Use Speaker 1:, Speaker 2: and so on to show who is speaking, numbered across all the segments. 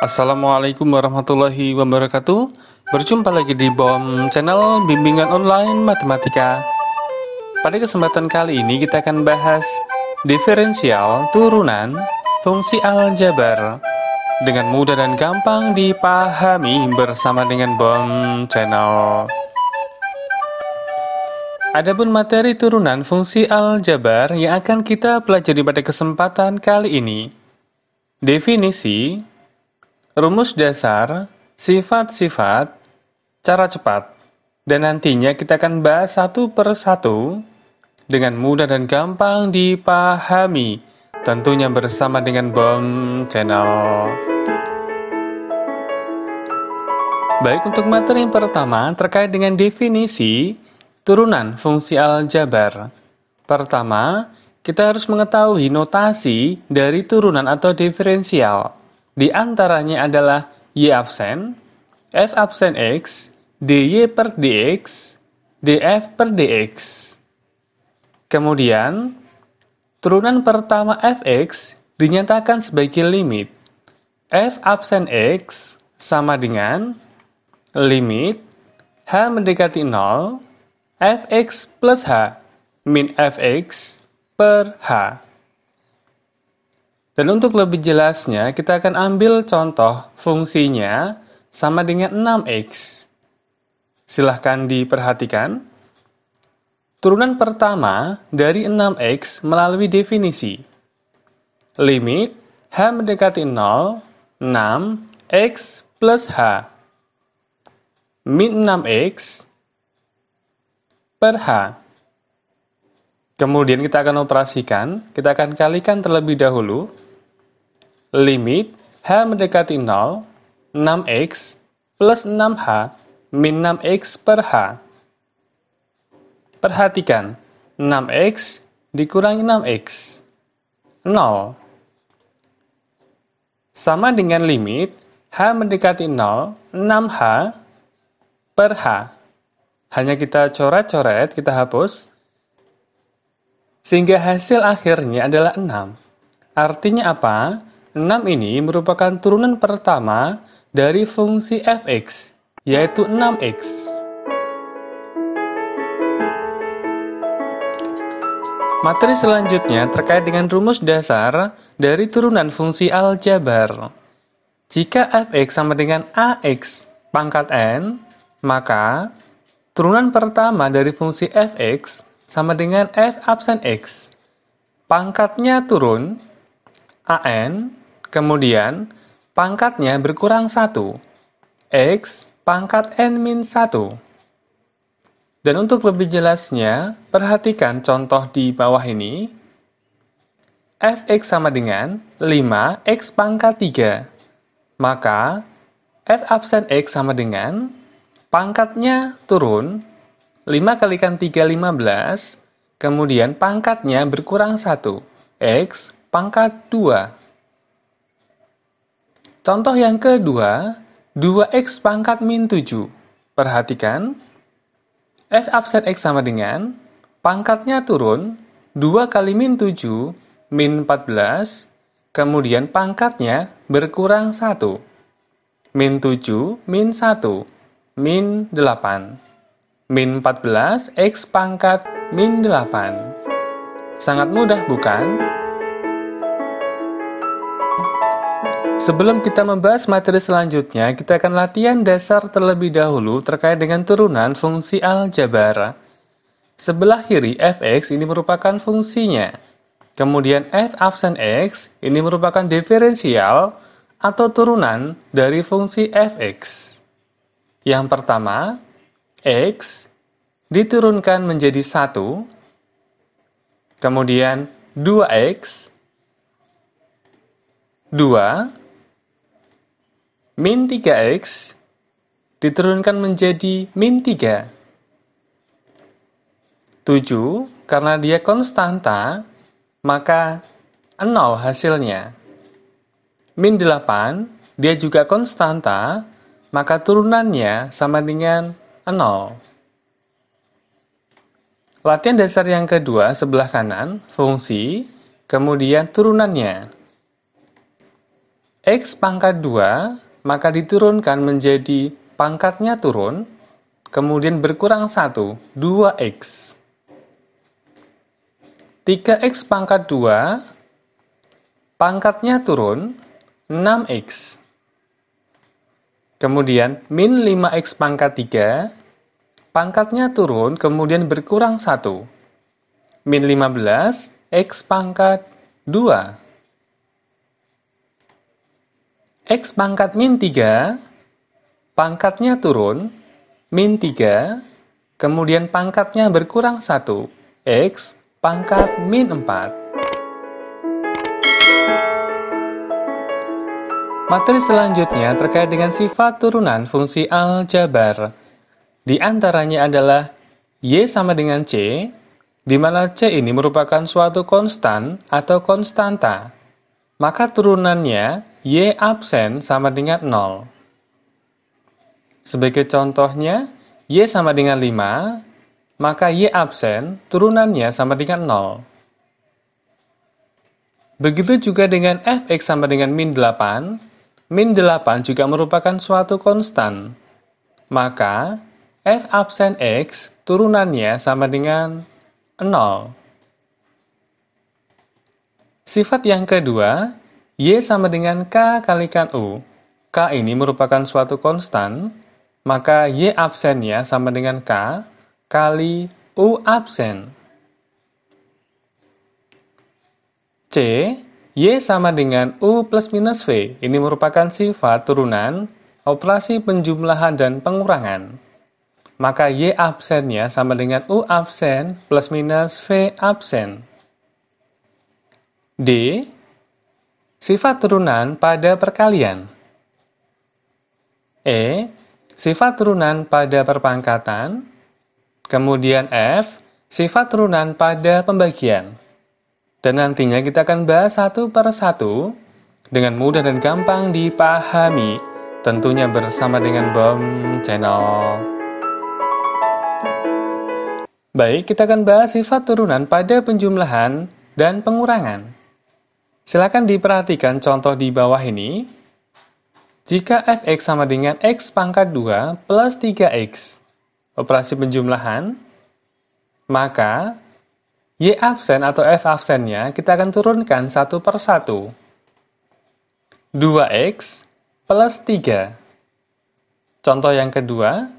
Speaker 1: Assalamualaikum warahmatullahi wabarakatuh Berjumpa lagi di BOM channel Bimbingan Online Matematika Pada kesempatan kali ini kita akan bahas Diferensial turunan fungsi aljabar Dengan mudah dan gampang dipahami bersama dengan BOM channel Adapun materi turunan fungsi aljabar yang akan kita pelajari pada kesempatan kali ini Definisi, rumus dasar, sifat-sifat, cara cepat, dan nantinya kita akan bahas satu per satu dengan mudah dan gampang dipahami, tentunya bersama dengan Bom Channel. Baik untuk materi yang pertama terkait dengan definisi turunan fungsi aljabar. Pertama, kita harus mengetahui notasi dari turunan atau diferensial. Di antaranya adalah y absen, f absen x, dy per dx, df per dx. Kemudian, turunan pertama fx dinyatakan sebagai limit f absen x sama dengan limit h mendekati 0 fx plus h min fx per h. Dan untuk lebih jelasnya, kita akan ambil contoh fungsinya sama dengan 6x. Silahkan diperhatikan. Turunan pertama dari 6x melalui definisi. Limit h mendekati 0, 6x plus h. Min 6x per h. Kemudian kita akan operasikan, kita akan kalikan terlebih dahulu limit H mendekati 0, 6X plus 6H min 6X per H. Perhatikan, 6X dikurangi 6X, 0. Sama dengan limit H mendekati 0, 6H per H. Hanya kita coret-coret, kita hapus sehingga hasil akhirnya adalah 6. Artinya apa? 6 ini merupakan turunan pertama dari fungsi fx, yaitu 6x. Materi selanjutnya terkait dengan rumus dasar dari turunan fungsi aljabar. Jika fx sama dengan ax pangkat n, maka turunan pertama dari fungsi fx sama dengan F absen X. Pangkatnya turun, AN, kemudian pangkatnya berkurang 1, X pangkat N min 1. Dan untuk lebih jelasnya, perhatikan contoh di bawah ini. Fx sama dengan 5x pangkat 3. Maka, F absen X sama dengan pangkatnya turun 5 kalikan 3 15, kemudian pangkatnya berkurang 1, X pangkat 2. Contoh yang kedua, 2X pangkat min 7. Perhatikan, F absen X sama dengan, pangkatnya turun, 2 kali min 7, min 14, kemudian pangkatnya berkurang 1. Min 7, min 1, min 8. Min 14 X pangkat min 8. Sangat mudah, bukan? Sebelum kita membahas materi selanjutnya, kita akan latihan dasar terlebih dahulu terkait dengan turunan fungsi aljabar. Sebelah kiri fx ini merupakan fungsinya. Kemudian f absen x ini merupakan diferensial atau turunan dari fungsi fx. Yang pertama, x diturunkan menjadi 1, kemudian 2x, 2, min 3x, diturunkan menjadi min 3. 7, karena dia konstanta, maka 0 hasilnya. Min 8, dia juga konstanta, maka turunannya sama dengan 0. Latihan dasar yang kedua, sebelah kanan, fungsi, kemudian turunannya. X pangkat 2, maka diturunkan menjadi pangkatnya turun, kemudian berkurang 1, 2X. 3x pangkat 2, pangkatnya turun 6x. Kemudian min 5x pangkat 3, pangkatnya turun kemudian berkurang 1. Min 15, X pangkat 2. X pangkat min 3, pangkatnya turun, min 3, kemudian pangkatnya berkurang 1, X pangkat min 4. Materi selanjutnya terkait dengan sifat turunan fungsi aljabar. Di antaranya adalah Y sama dengan C, di mana C ini merupakan suatu konstan atau konstanta. Maka turunannya Y absen sama dengan 0. Sebagai contohnya, Y sama dengan 5, maka Y absen turunannya sama dengan 0. Begitu juga dengan fx sama dengan min 8, min 8 juga merupakan suatu konstan. Maka, f absen x turunannya sama dengan 0. Sifat yang kedua, y sama dengan k kalikan u. k ini merupakan suatu konstan, maka y absennya sama dengan k kali u absen. C, y sama dengan u plus minus v. Ini merupakan sifat turunan operasi penjumlahan dan pengurangan maka Y absennya sama dengan U absen plus minus V absen. D. Sifat turunan pada perkalian. E. Sifat turunan pada perpangkatan. Kemudian F. Sifat turunan pada pembagian. Dan nantinya kita akan bahas satu per satu dengan mudah dan gampang dipahami. Tentunya bersama dengan BOM Channel. Baik, kita akan bahas sifat turunan pada penjumlahan dan pengurangan. Silakan diperhatikan contoh di bawah ini. Jika fx sama dengan x pangkat 2 plus 3x, operasi penjumlahan, maka y absen atau f absennya kita akan turunkan satu per satu. 2x plus 3. Contoh yang kedua,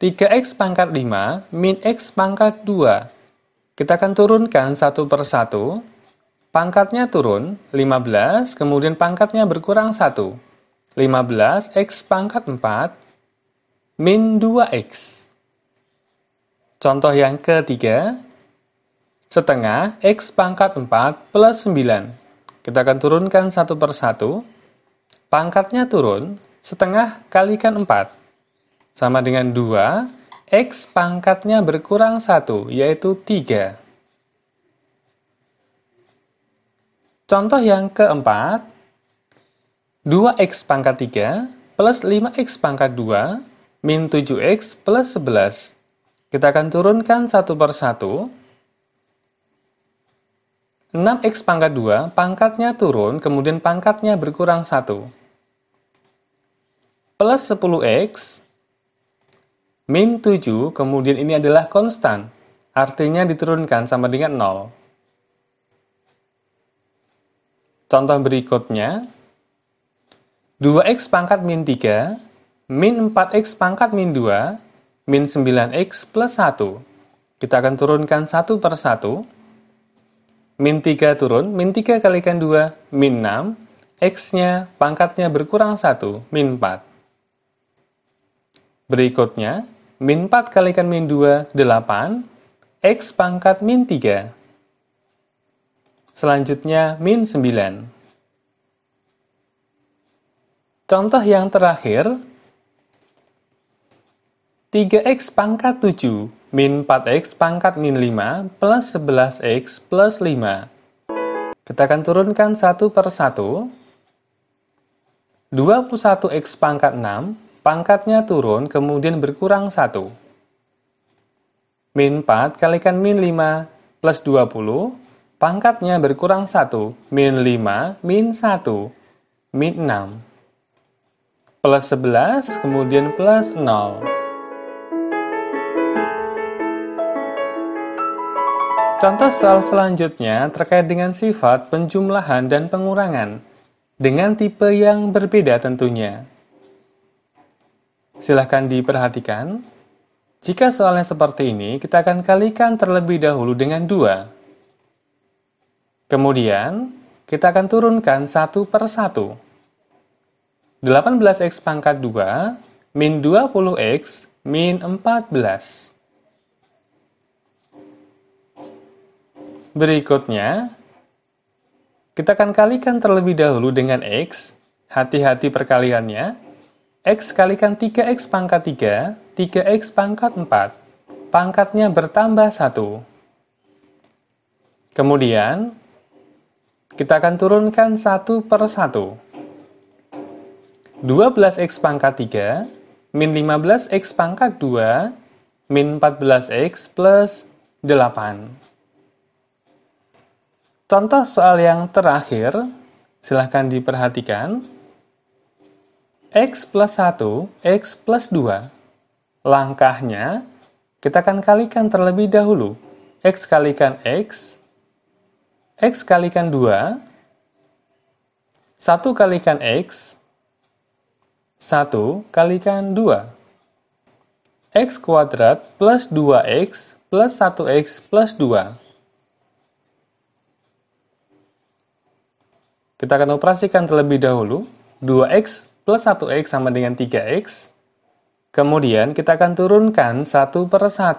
Speaker 1: 3x pangkat 5 min x pangkat 2. Kita akan turunkan satu per satu. Pangkatnya turun 15, kemudian pangkatnya berkurang 1. 15x pangkat 4 min 2x. Contoh yang ketiga, setengah x pangkat 4 plus 9. Kita akan turunkan satu per satu. Pangkatnya turun, setengah kalikan 4 sama dengan 2, X pangkatnya berkurang 1, yaitu 3. Contoh yang keempat, 2x pangkat 3 plus 5x pangkat 2 min 7x plus 11. Kita akan turunkan satu per satu. 6x pangkat 2, pangkatnya turun, kemudian pangkatnya berkurang 1. Plus 10x Min 7 kemudian ini adalah konstan, artinya diturunkan sama dengan 0. Contoh berikutnya, 2x pangkat min 3, min 4x pangkat min 2, min 9x plus 1. Kita akan turunkan satu per satu. Min 3 turun, min 3 kalikan 2, min 6. X-nya, pangkatnya berkurang 1, min 4. Berikutnya, Min 4 kalikan min 2, 8. X pangkat min 3. Selanjutnya, min 9. Contoh yang terakhir, 3x pangkat 7 min 4x pangkat min 5 plus 11x plus 5. Kita akan turunkan satu per satu. 21x pangkat 6 pangkatnya turun kemudian berkurang 1. Min 4 kalikan min 5 plus 20, pangkatnya berkurang 1, min 5, min 1, min 6. Plus 11, kemudian plus 0. Contoh soal selanjutnya terkait dengan sifat penjumlahan dan pengurangan, dengan tipe yang berbeda tentunya. Silahkan diperhatikan. Jika soalnya seperti ini, kita akan kalikan terlebih dahulu dengan 2. Kemudian, kita akan turunkan 1 per 1. 18x pangkat 2 min 20x min 14. Berikutnya, kita akan kalikan terlebih dahulu dengan x. Hati-hati perkaliannya. X kalikan 3X pangkat 3, 3X pangkat 4. Pangkatnya bertambah 1. Kemudian, kita akan turunkan 1 per 1. 12x pangkat 3, min 15x pangkat 2, min 14x plus 8. Contoh soal yang terakhir, silahkan diperhatikan. X plus 1, X plus 2. Langkahnya, kita akan kalikan terlebih dahulu. X kalikan X, X kalikan 2, 1 kalikan X, 1 kalikan 2. X kuadrat plus 2X plus 1X plus 2. Kita akan operasikan terlebih dahulu. 2X plus 1x sama dengan 3x. Kemudian kita akan turunkan 1 per 1.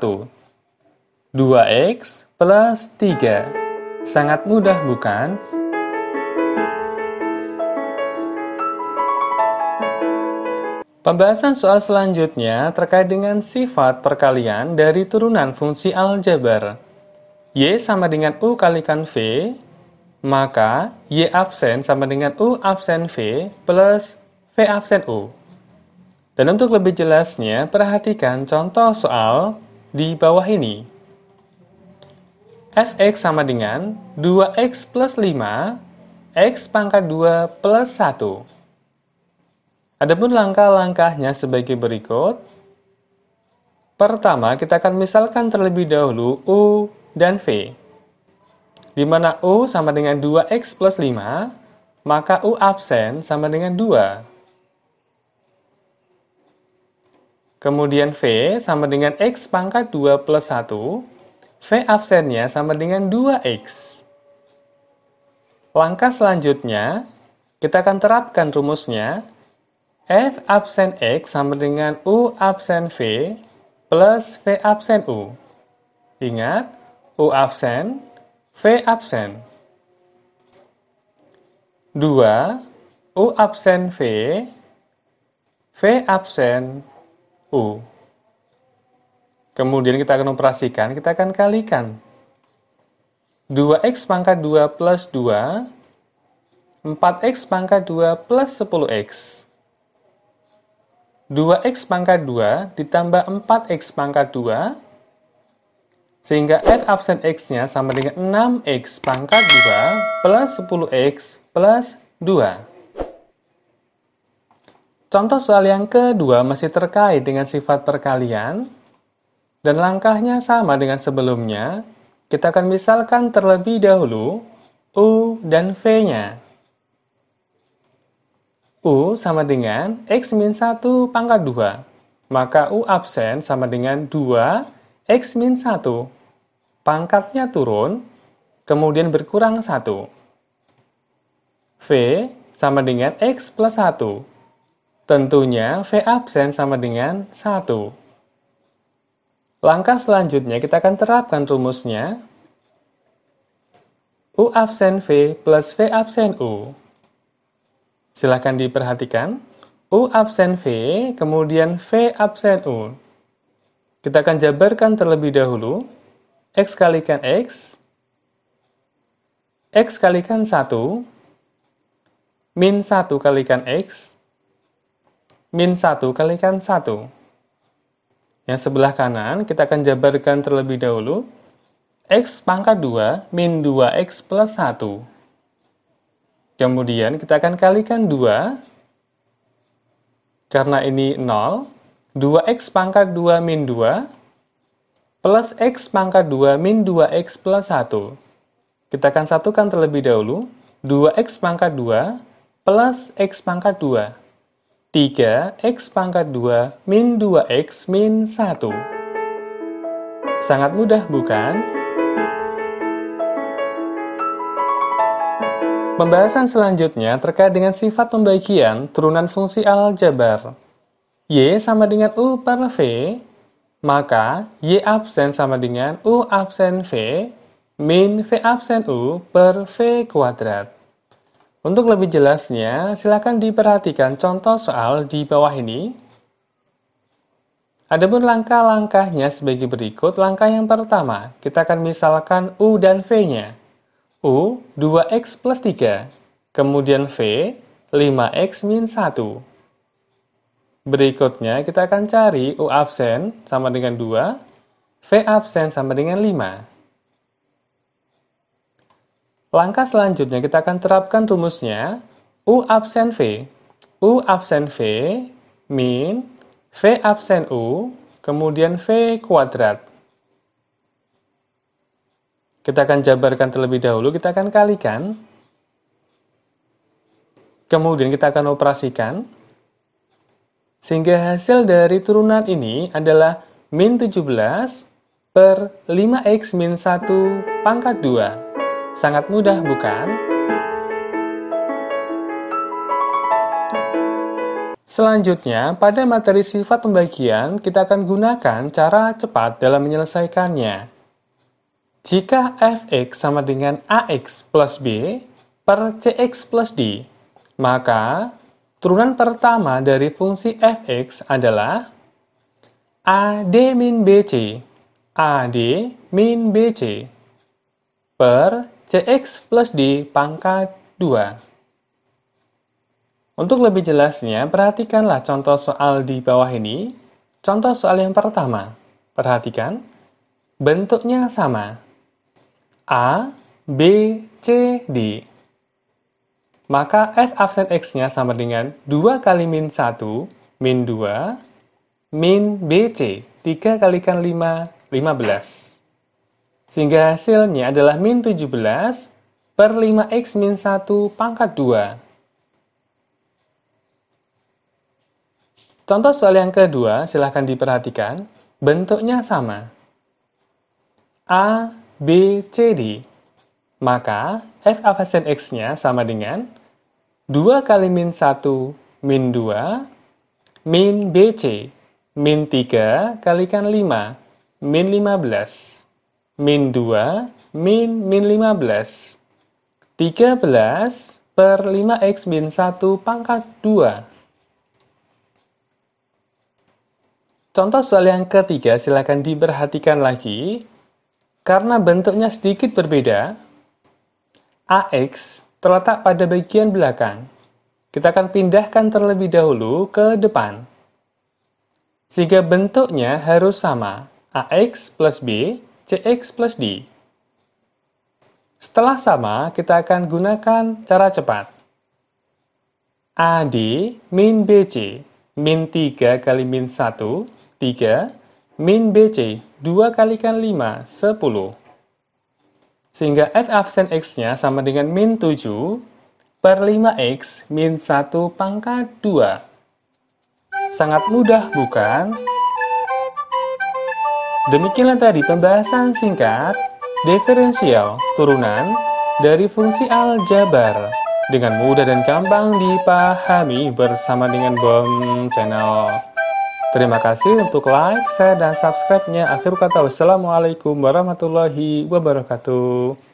Speaker 1: 2x plus 3. Sangat mudah bukan? Pembahasan soal selanjutnya terkait dengan sifat perkalian dari turunan fungsi aljabar. Y sama dengan U kalikan V, maka Y absen sama dengan U absen V plus V absen U. Dan untuk lebih jelasnya, perhatikan contoh soal di bawah ini. fx sama dengan 2x plus 5, x pangkat 2 plus 1. Adapun langkah-langkahnya sebagai berikut. Pertama, kita akan misalkan terlebih dahulu U dan V. Di mana U sama dengan 2x plus 5, maka U absen sama dengan 2. Kemudian V sama dengan X pangkat 2 plus 1. V absennya sama dengan 2X. Langkah selanjutnya, kita akan terapkan rumusnya. F absen X sama dengan U absen V plus V absen U. Ingat, U absen, V absen. 2. U absen V, V absen U. Kemudian kita akan operasikan, kita akan kalikan. 2x pangkat 2 plus 2, 4x pangkat 2 plus 10x. 2x pangkat 2 ditambah 4x pangkat 2, sehingga f absen x-nya sama dengan 6x pangkat 2 plus 10x plus 2. Contoh soal yang kedua masih terkait dengan sifat perkalian, dan langkahnya sama dengan sebelumnya, kita akan misalkan terlebih dahulu U dan V-nya. U sama dengan X min 1 pangkat 2, maka U absen sama dengan 2 X min 1. Pangkatnya turun, kemudian berkurang 1. V sama dengan X plus 1, Tentunya V absen sama dengan 1. Langkah selanjutnya kita akan terapkan rumusnya. U absen V plus V absen U. Silahkan diperhatikan. U absen V, kemudian V absen U. Kita akan jabarkan terlebih dahulu. X kalikan X. X kalikan 1. Min 1 kalikan X min 1 kalikan 1. Yang sebelah kanan kita akan jabarkan terlebih dahulu x pangkat 2 min 2x plus 1. Kemudian kita akan kalikan 2 karena ini 0. 2x pangkat 2 min 2 plus x pangkat 2 min 2x plus 1. Kita akan satukan terlebih dahulu 2x pangkat 2 plus x pangkat 2. 3x pangkat 2 min 2x min 1. Sangat mudah bukan? Pembahasan selanjutnya terkait dengan sifat pembagian turunan fungsi aljabar. Y sama dengan U per V, maka Y absen sama dengan U absen V min V absen U per V kuadrat. Untuk lebih jelasnya, silakan diperhatikan contoh soal di bawah ini. Adapun langkah-langkahnya sebagai berikut. Langkah yang pertama, kita akan misalkan U dan V-nya. U, 2X plus 3. Kemudian V, 5X min 1. Berikutnya, kita akan cari U absen sama dengan 2, V absen sama dengan 5. Langkah selanjutnya kita akan terapkan rumusnya U absen V. U absen V min V absen U kemudian V kuadrat. Kita akan jabarkan terlebih dahulu, kita akan kalikan. Kemudian kita akan operasikan. Sehingga hasil dari turunan ini adalah min 17 per 5x min 1 pangkat 2. Sangat mudah, bukan? Selanjutnya, pada materi sifat pembagian, kita akan gunakan cara cepat dalam menyelesaikannya. Jika fx sama dengan ax plus b per cx plus d, maka turunan pertama dari fungsi fx adalah AD min BC, AD min BC per CX plus D pangkat 2. Untuk lebih jelasnya, perhatikanlah contoh soal di bawah ini. Contoh soal yang pertama, perhatikan, bentuknya sama. A, B, C, D. Maka f absen x-nya sama dengan 2 kali min 1, min 2, min BC. 3 kalikan 5, 15. Sehingga hasilnya adalah min 17 per 5x min 1 pangkat 2. Contoh soal yang kedua, silahkan diperhatikan. Bentuknya sama. A, B, C, D. Maka, f afasen x-nya sama dengan 2 kali min 1 min 2 min BC min 3 kalikan 5 min 15 min 2, min min 15. 13 per 5x min 1 pangkat 2. Contoh soal yang ketiga silahkan diperhatikan lagi. Karena bentuknya sedikit berbeda, AX terletak pada bagian belakang. Kita akan pindahkan terlebih dahulu ke depan. Sehingga bentuknya harus sama, AX plus B CX plus D. Setelah sama, kita akan gunakan cara cepat. AD min BC min 3 kali min 1, 3, min BC 2 kan 5, 10. Sehingga f absen x-nya sama dengan min 7 per 5x min 1 pangkat 2. Sangat mudah, bukan? Demikianlah tadi pembahasan singkat diferensial turunan dari fungsi aljabar dengan mudah dan gampang dipahami bersama dengan BOM Channel. Terima kasih untuk like, share, dan subscribe-nya. Akhir kata, wassalamualaikum warahmatullahi wabarakatuh.